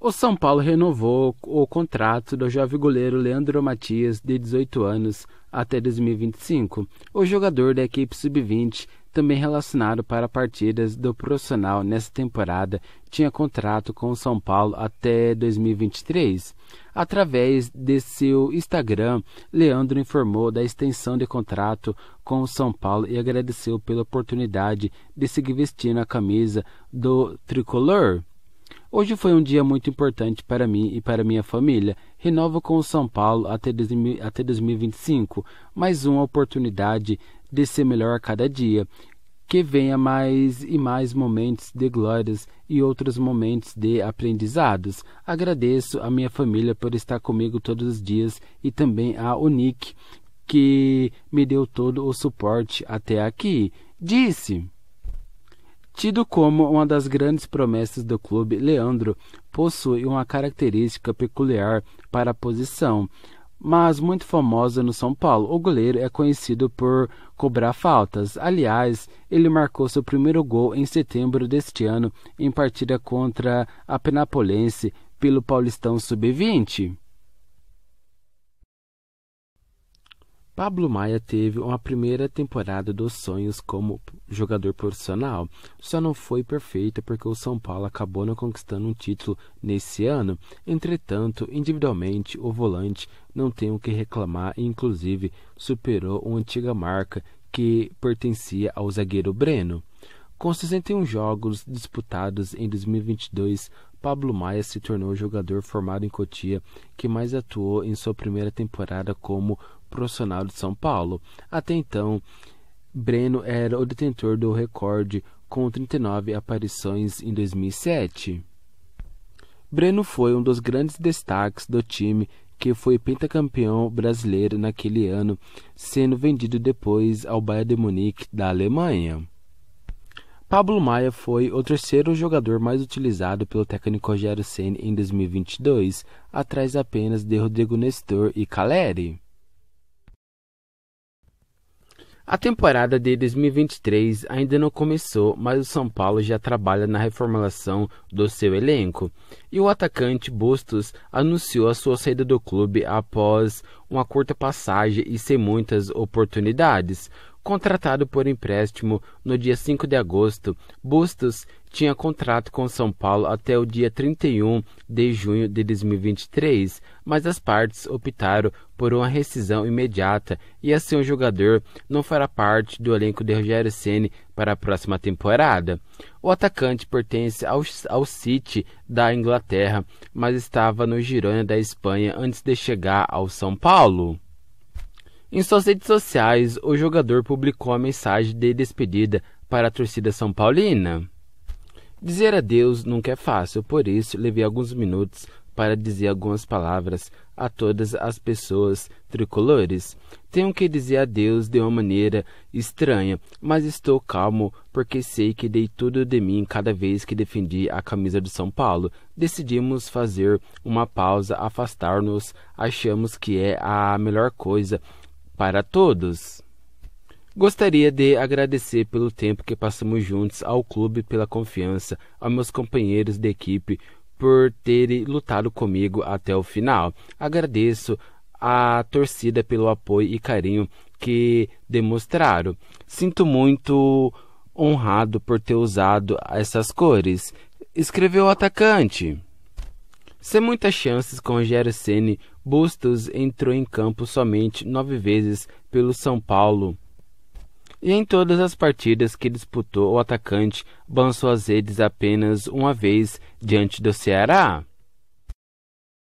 O São Paulo renovou o contrato do jovem goleiro Leandro Matias, de 18 anos, até 2025. O jogador da equipe sub-20, também relacionado para partidas do profissional nesta temporada, tinha contrato com o São Paulo até 2023. Através de seu Instagram, Leandro informou da extensão de contrato com o São Paulo e agradeceu pela oportunidade de seguir vestindo a camisa do tricolor. Hoje foi um dia muito importante para mim e para minha família. Renovo com o São Paulo até, 2025, mais uma oportunidade de ser melhor a cada dia. Que venha mais e mais momentos de glórias e outros momentos de aprendizados. Agradeço a minha família por estar comigo todos os dias e também a Unique, que me deu todo o suporte até aqui. Disse. Tido como uma das grandes promessas do clube, Leandro possui uma característica peculiar para a posição, mas muito famosa no São Paulo. O goleiro é conhecido por cobrar faltas. Aliás, ele marcou seu primeiro gol em setembro deste ano em partida contra a Penapolense pelo Paulistão Sub-20. Pablo Maia teve uma primeira temporada dos sonhos como jogador profissional, só não foi perfeita porque o São Paulo acabou não conquistando um título nesse ano. Entretanto, individualmente, o volante não tem o que reclamar e, inclusive, superou uma antiga marca que pertencia ao zagueiro Breno. Com 61 jogos disputados em 2022, Pablo Maia se tornou o jogador formado em Cotia que mais atuou em sua primeira temporada como Profissional de São Paulo. Até então, Breno era o detentor do recorde com 39 aparições em 2007. Breno foi um dos grandes destaques do time que foi pentacampeão brasileiro naquele ano, sendo vendido depois ao Bayern de Munique da Alemanha. Pablo Maia foi o terceiro jogador mais utilizado pelo técnico Rogério Senna em 2022, atrás apenas de Rodrigo Nestor e Caleri. A temporada de 2023 ainda não começou, mas o São Paulo já trabalha na reformulação do seu elenco. E o atacante Bustos anunciou a sua saída do clube após uma curta passagem e sem muitas oportunidades. Contratado por empréstimo no dia 5 de agosto, Bustos tinha contrato com São Paulo até o dia 31 de junho de 2023, mas as partes optaram por uma rescisão imediata e assim o jogador não fará parte do elenco de Rogério Ceni para a próxima temporada. O atacante pertence ao, ao City da Inglaterra, mas estava no Girona da Espanha antes de chegar ao São Paulo. Em suas redes sociais, o jogador publicou a mensagem de despedida para a torcida são paulina. Dizer adeus nunca é fácil, por isso levei alguns minutos para dizer algumas palavras a todas as pessoas tricolores. Tenho que dizer adeus de uma maneira estranha, mas estou calmo porque sei que dei tudo de mim cada vez que defendi a camisa de São Paulo. Decidimos fazer uma pausa, afastar-nos, achamos que é a melhor coisa para todos. Gostaria de agradecer pelo tempo que passamos juntos, ao clube pela confiança, aos meus companheiros de equipe por terem lutado comigo até o final. Agradeço à torcida pelo apoio e carinho que demonstraram. Sinto muito honrado por ter usado essas cores. Escreveu o atacante. Sem muitas chances com Rogério Ceni, Bustos entrou em campo somente nove vezes pelo São Paulo. E em todas as partidas que disputou, o atacante balançou as redes apenas uma vez diante do Ceará.